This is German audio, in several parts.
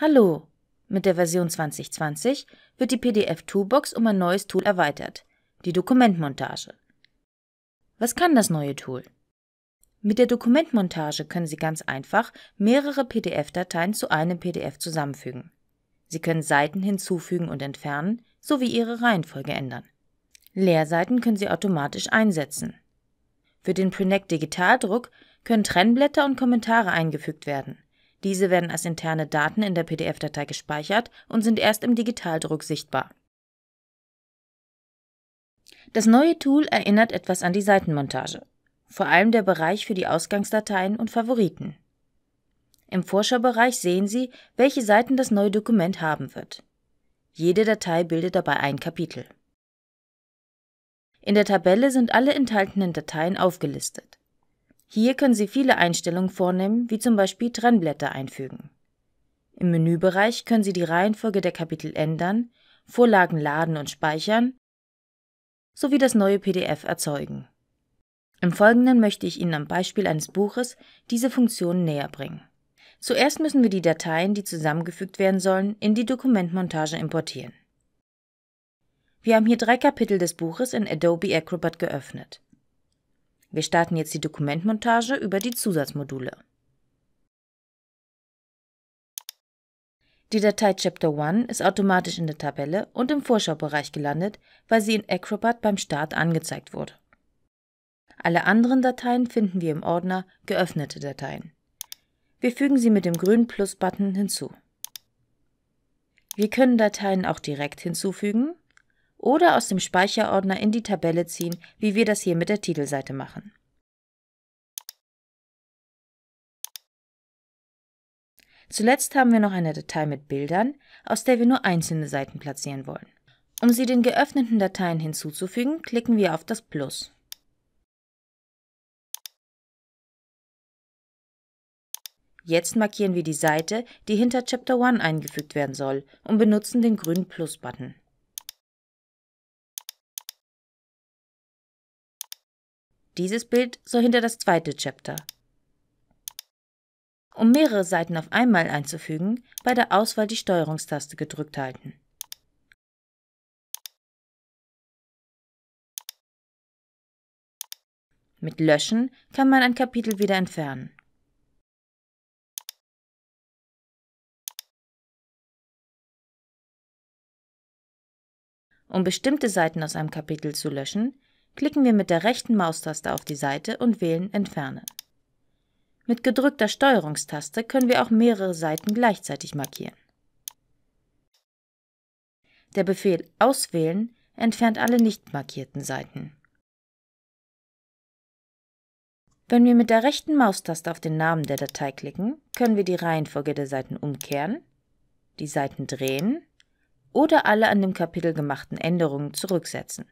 Hallo! Mit der Version 2020 wird die PDF-Toolbox um ein neues Tool erweitert, die Dokumentmontage. Was kann das neue Tool? Mit der Dokumentmontage können Sie ganz einfach mehrere PDF-Dateien zu einem PDF zusammenfügen. Sie können Seiten hinzufügen und entfernen sowie ihre Reihenfolge ändern. Leerseiten können Sie automatisch einsetzen. Für den Prinect Digitaldruck können Trennblätter und Kommentare eingefügt werden. Diese werden als interne Daten in der PDF-Datei gespeichert und sind erst im Digitaldruck sichtbar. Das neue Tool erinnert etwas an die Seitenmontage, vor allem der Bereich für die Ausgangsdateien und Favoriten. Im Vorschaubereich sehen Sie, welche Seiten das neue Dokument haben wird. Jede Datei bildet dabei ein Kapitel. In der Tabelle sind alle enthaltenen Dateien aufgelistet. Hier können Sie viele Einstellungen vornehmen, wie zum Beispiel Trennblätter einfügen. Im Menübereich können Sie die Reihenfolge der Kapitel ändern, Vorlagen laden und speichern sowie das neue PDF erzeugen. Im Folgenden möchte ich Ihnen am Beispiel eines Buches diese Funktionen näher bringen. Zuerst müssen wir die Dateien, die zusammengefügt werden sollen, in die Dokumentmontage importieren. Wir haben hier drei Kapitel des Buches in Adobe Acrobat geöffnet. Wir starten jetzt die Dokumentmontage über die Zusatzmodule. Die Datei Chapter 1 ist automatisch in der Tabelle und im Vorschaubereich gelandet, weil sie in Acrobat beim Start angezeigt wurde. Alle anderen Dateien finden wir im Ordner Geöffnete Dateien. Wir fügen sie mit dem grünen Plus-Button hinzu. Wir können Dateien auch direkt hinzufügen oder aus dem Speicherordner in die Tabelle ziehen, wie wir das hier mit der Titelseite machen. Zuletzt haben wir noch eine Datei mit Bildern, aus der wir nur einzelne Seiten platzieren wollen. Um sie den geöffneten Dateien hinzuzufügen, klicken wir auf das Plus. Jetzt markieren wir die Seite, die hinter Chapter 1 eingefügt werden soll und benutzen den grünen Plus-Button. Dieses Bild soll hinter das zweite Chapter. Um mehrere Seiten auf einmal einzufügen, bei der Auswahl die Steuerungstaste gedrückt halten. Mit Löschen kann man ein Kapitel wieder entfernen. Um bestimmte Seiten aus einem Kapitel zu löschen, klicken wir mit der rechten Maustaste auf die Seite und wählen Entfernen. Mit gedrückter Steuerungstaste können wir auch mehrere Seiten gleichzeitig markieren. Der Befehl Auswählen entfernt alle nicht markierten Seiten. Wenn wir mit der rechten Maustaste auf den Namen der Datei klicken, können wir die Reihenfolge der Seiten umkehren, die Seiten drehen oder alle an dem Kapitel gemachten Änderungen zurücksetzen.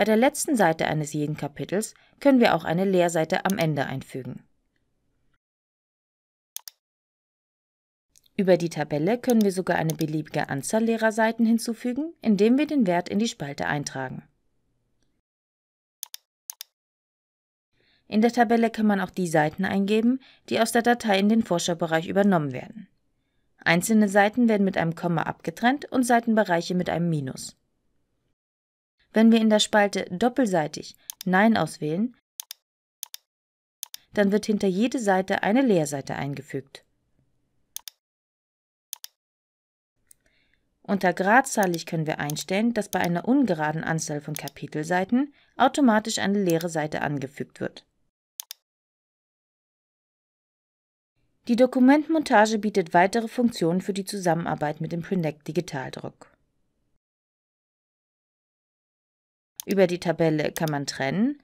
Bei der letzten Seite eines jeden Kapitels können wir auch eine Leerseite am Ende einfügen. Über die Tabelle können wir sogar eine beliebige Anzahl leerer Seiten hinzufügen, indem wir den Wert in die Spalte eintragen. In der Tabelle kann man auch die Seiten eingeben, die aus der Datei in den Vorschaubereich übernommen werden. Einzelne Seiten werden mit einem Komma abgetrennt und Seitenbereiche mit einem Minus. Wenn wir in der Spalte doppelseitig Nein auswählen, dann wird hinter jede Seite eine Leerseite eingefügt. Unter gradzahlig können wir einstellen, dass bei einer ungeraden Anzahl von Kapitelseiten automatisch eine leere Seite angefügt wird. Die Dokumentmontage bietet weitere Funktionen für die Zusammenarbeit mit dem Printec Digitaldruck. Über die Tabelle kann man trennen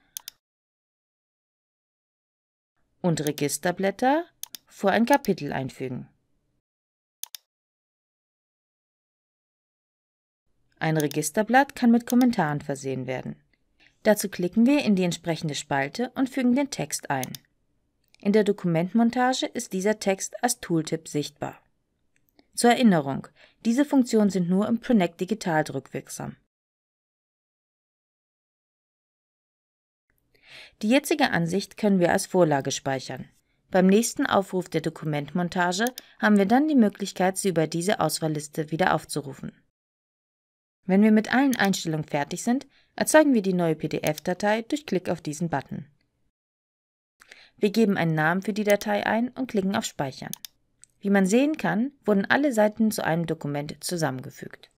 und Registerblätter vor ein Kapitel einfügen. Ein Registerblatt kann mit Kommentaren versehen werden. Dazu klicken wir in die entsprechende Spalte und fügen den Text ein. In der Dokumentmontage ist dieser Text als Tooltip sichtbar. Zur Erinnerung, diese Funktionen sind nur im Pronect Digital druckwirksam. Die jetzige Ansicht können wir als Vorlage speichern. Beim nächsten Aufruf der Dokumentmontage haben wir dann die Möglichkeit, sie über diese Auswahlliste wieder aufzurufen. Wenn wir mit allen Einstellungen fertig sind, erzeugen wir die neue PDF-Datei durch Klick auf diesen Button. Wir geben einen Namen für die Datei ein und klicken auf Speichern. Wie man sehen kann, wurden alle Seiten zu einem Dokument zusammengefügt.